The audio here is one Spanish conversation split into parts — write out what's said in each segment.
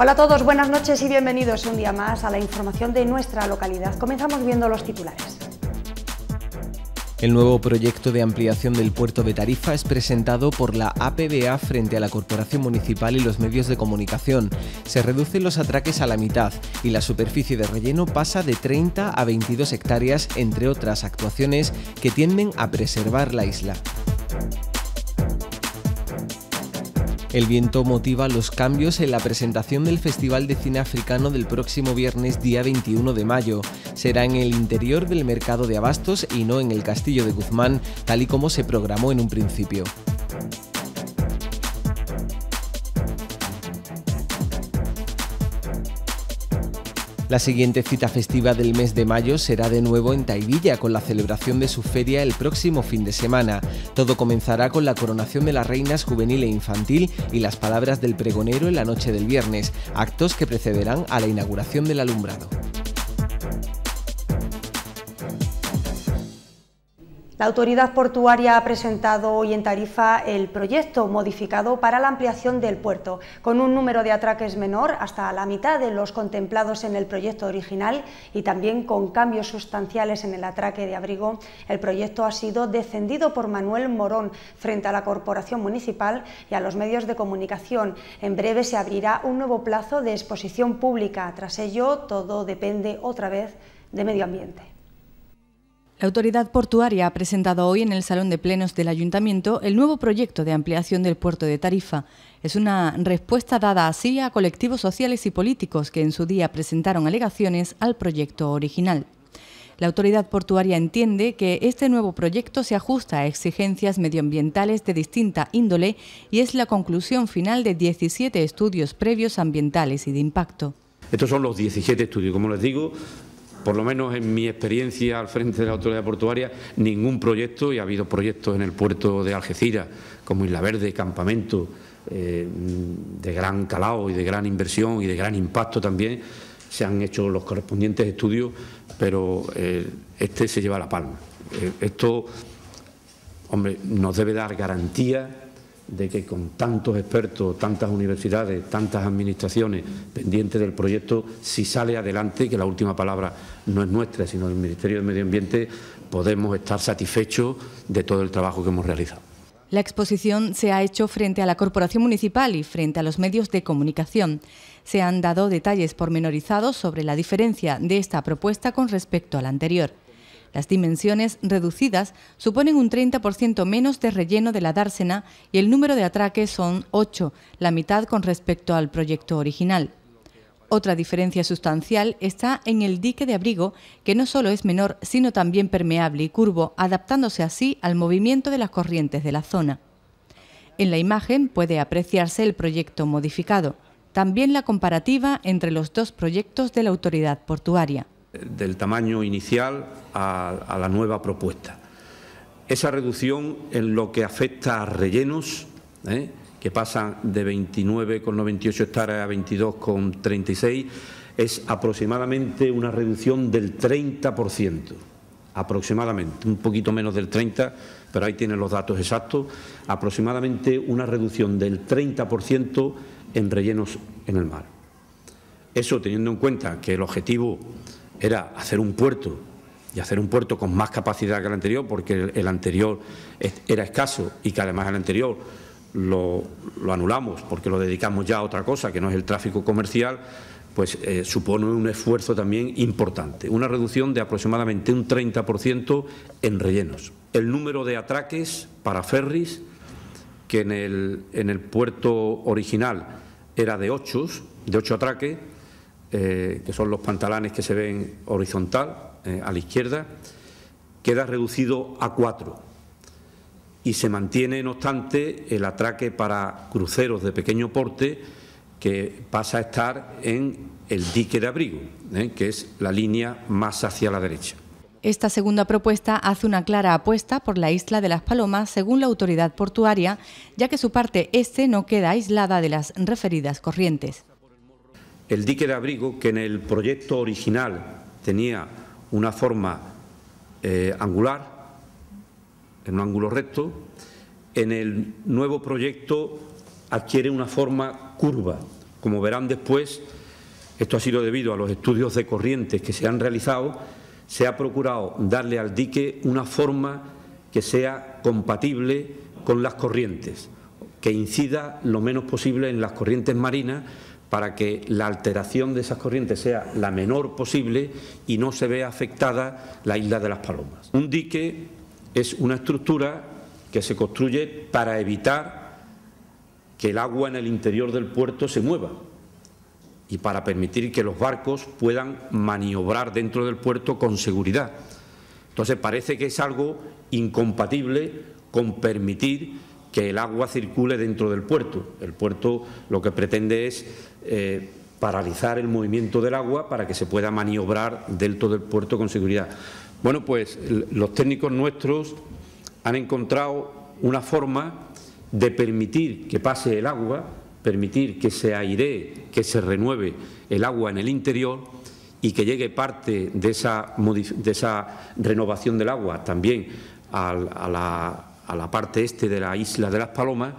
Hola a todos, buenas noches y bienvenidos un día más a la información de nuestra localidad. Comenzamos viendo los titulares. El nuevo proyecto de ampliación del puerto de Tarifa es presentado por la APBA frente a la Corporación Municipal y los medios de comunicación. Se reducen los atraques a la mitad y la superficie de relleno pasa de 30 a 22 hectáreas, entre otras actuaciones que tienden a preservar la isla. El viento motiva los cambios en la presentación del Festival de Cine Africano del próximo viernes día 21 de mayo. Será en el interior del mercado de abastos y no en el castillo de Guzmán, tal y como se programó en un principio. La siguiente cita festiva del mes de mayo será de nuevo en Taivilla con la celebración de su feria el próximo fin de semana. Todo comenzará con la coronación de las reinas juvenil e infantil y las palabras del pregonero en la noche del viernes, actos que precederán a la inauguración del alumbrado. La autoridad portuaria ha presentado hoy en Tarifa el proyecto modificado para la ampliación del puerto, con un número de atraques menor hasta la mitad de los contemplados en el proyecto original y también con cambios sustanciales en el atraque de abrigo. El proyecto ha sido defendido por Manuel Morón frente a la Corporación Municipal y a los medios de comunicación. En breve se abrirá un nuevo plazo de exposición pública. Tras ello, todo depende otra vez de medio ambiente. La autoridad portuaria ha presentado hoy en el Salón de Plenos del Ayuntamiento el nuevo proyecto de ampliación del puerto de Tarifa. Es una respuesta dada así a colectivos sociales y políticos que en su día presentaron alegaciones al proyecto original. La autoridad portuaria entiende que este nuevo proyecto se ajusta a exigencias medioambientales de distinta índole y es la conclusión final de 17 estudios previos ambientales y de impacto. Estos son los 17 estudios, como les digo, por lo menos en mi experiencia al frente de la autoridad portuaria, ningún proyecto, y ha habido proyectos en el puerto de Algeciras, como Isla Verde, Campamento, eh, de gran calado y de gran inversión y de gran impacto también, se han hecho los correspondientes estudios, pero eh, este se lleva la palma. Eh, esto, hombre, nos debe dar garantía de que con tantos expertos, tantas universidades, tantas administraciones pendientes del proyecto, si sale adelante, que la última palabra no es nuestra, sino del Ministerio de Medio Ambiente, podemos estar satisfechos de todo el trabajo que hemos realizado. La exposición se ha hecho frente a la Corporación Municipal y frente a los medios de comunicación. Se han dado detalles pormenorizados sobre la diferencia de esta propuesta con respecto a la anterior. Las dimensiones reducidas suponen un 30% menos de relleno de la dársena y el número de atraques son 8, la mitad con respecto al proyecto original. Otra diferencia sustancial está en el dique de abrigo, que no solo es menor, sino también permeable y curvo, adaptándose así al movimiento de las corrientes de la zona. En la imagen puede apreciarse el proyecto modificado, también la comparativa entre los dos proyectos de la autoridad portuaria del tamaño inicial a, la nueva propuesta. Esa reducción en lo que afecta a rellenos, ¿eh? que pasan de 29,98 hectáreas a 22,36, es aproximadamente una reducción del 30%, aproximadamente, un poquito menos del 30%, pero ahí tienen los datos exactos, aproximadamente una reducción del 30% en rellenos en el mar. Eso teniendo en cuenta que el objetivo era hacer un puerto y hacer un puerto con más capacidad que el anterior, porque el, anterior era escaso y que además el anterior lo, anulamos porque lo dedicamos ya a otra cosa que no es el tráfico comercial, pues eh, supone un esfuerzo también importante, una reducción de aproximadamente un 30% en rellenos. El número de atraques para ferries, que en el, en el puerto original era de ocho de 8 atraques, eh, que son los pantalones que se ven horizontal, eh, a la izquierda, queda reducido a cuatro y se mantiene, no obstante, el atraque para cruceros de pequeño porte que pasa a estar en el dique de abrigo, eh, que es la línea más hacia la derecha. Esta segunda propuesta hace una clara apuesta por la isla de las Palomas, según la autoridad portuaria, ya que su parte este no queda aislada de las referidas corrientes el dique de abrigo, que en el proyecto original tenía una forma eh, angular, en un ángulo recto, en el nuevo proyecto adquiere una forma curva. Como verán después, esto ha sido debido a los estudios de corrientes que se han realizado, se ha procurado darle al dique una forma que sea compatible con las corrientes, que incida lo menos posible en las corrientes marinas para que la alteración de esas corrientes sea la menor posible y no se vea afectada la isla de las Palomas. Un dique es una estructura que se construye para evitar que el agua en el interior del puerto se mueva y para permitir que los barcos puedan maniobrar dentro del puerto con seguridad. Entonces parece que es algo incompatible con permitir que el agua circule dentro del puerto. El puerto lo que pretende es eh, paralizar el movimiento del agua para que se pueda maniobrar todo del puerto con seguridad. Bueno, pues los técnicos nuestros han encontrado una forma de permitir que pase el agua, permitir que se airee, que se renueve el agua en el interior y que llegue parte de esa, renovación del agua también a la a la parte este de la isla de las Palomas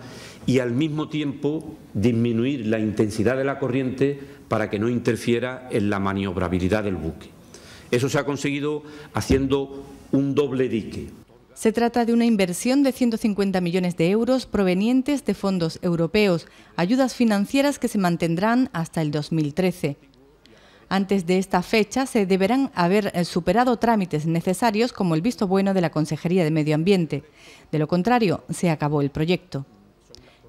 y al mismo tiempo disminuir la intensidad de la corriente para que no interfiera en la maniobrabilidad del buque. Eso se ha conseguido haciendo un doble dique. Se trata de una inversión de 150 millones de euros provenientes de fondos europeos, ayudas financieras que se mantendrán hasta el 2013. Antes de esta fecha se deberán haber eh, superado trámites necesarios como el visto bueno de la Consejería de Medio Ambiente. De lo contrario, se acabó el proyecto.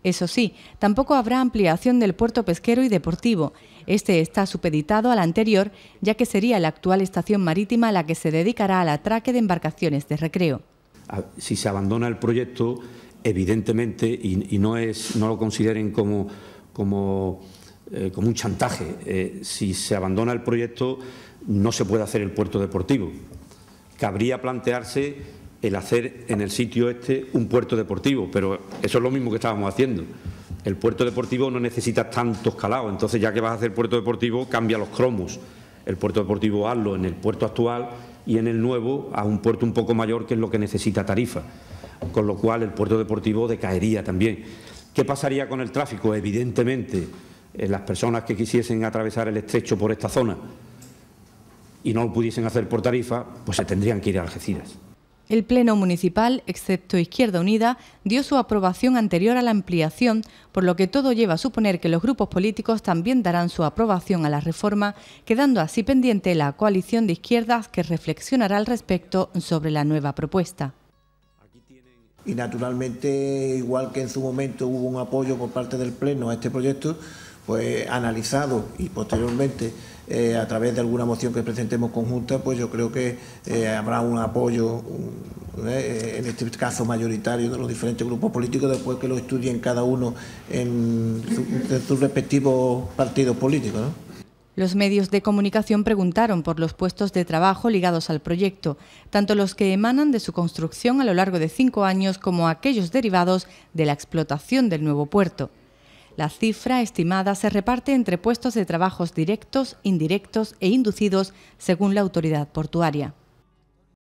Eso sí, tampoco habrá ampliación del puerto pesquero y deportivo. Este está supeditado al anterior, ya que sería la actual estación marítima la que se dedicará al atraque de embarcaciones de recreo. Ah, si se abandona el proyecto, evidentemente, y, no, no lo consideren como, como eh, como un chantaje. Eh, si se abandona el proyecto, no se puede hacer el puerto deportivo. Cabría plantearse el hacer en el sitio este un puerto deportivo, pero eso es lo mismo que estábamos haciendo. El puerto deportivo no necesita tantos calados, entonces ya que vas a hacer puerto deportivo, cambia los cromos. El puerto deportivo hazlo en el puerto actual y en el nuevo a un puerto un poco mayor que es lo que necesita Tarifa, con lo cual el puerto deportivo decaería también. ¿Qué pasaría con el tráfico? Evidentemente, eh, las personas que quisiesen atravesar el estrecho por esta zona y no lo pudiesen hacer por tarifa, pues se tendrían que ir a Algeciras. El Pleno Municipal, excepto Izquierda Unida, dio su aprobación anterior a la ampliación, por lo que todo lleva a suponer que los grupos políticos también darán su aprobación a la reforma, quedando así pendiente la coalición de izquierdas que reflexionará al respecto sobre la nueva propuesta. Y naturalmente, igual que en su momento hubo un apoyo por parte del Pleno a este proyecto, pues analizado y posteriormente eh, a través de alguna moción que presentemos conjunta, pues yo creo que eh, habrá un apoyo, eh, en este caso mayoritario, de los diferentes grupos políticos, después que lo estudien cada uno en, sus respectivos partidos políticos. Los medios de comunicación preguntaron por los puestos de trabajo ligados al proyecto, tanto los que emanan de su construcción a lo largo de cinco años como aquellos derivados de la explotación del nuevo puerto. La cifra estimada se reparte entre puestos de trabajos directos, indirectos e inducidos según la autoridad portuaria.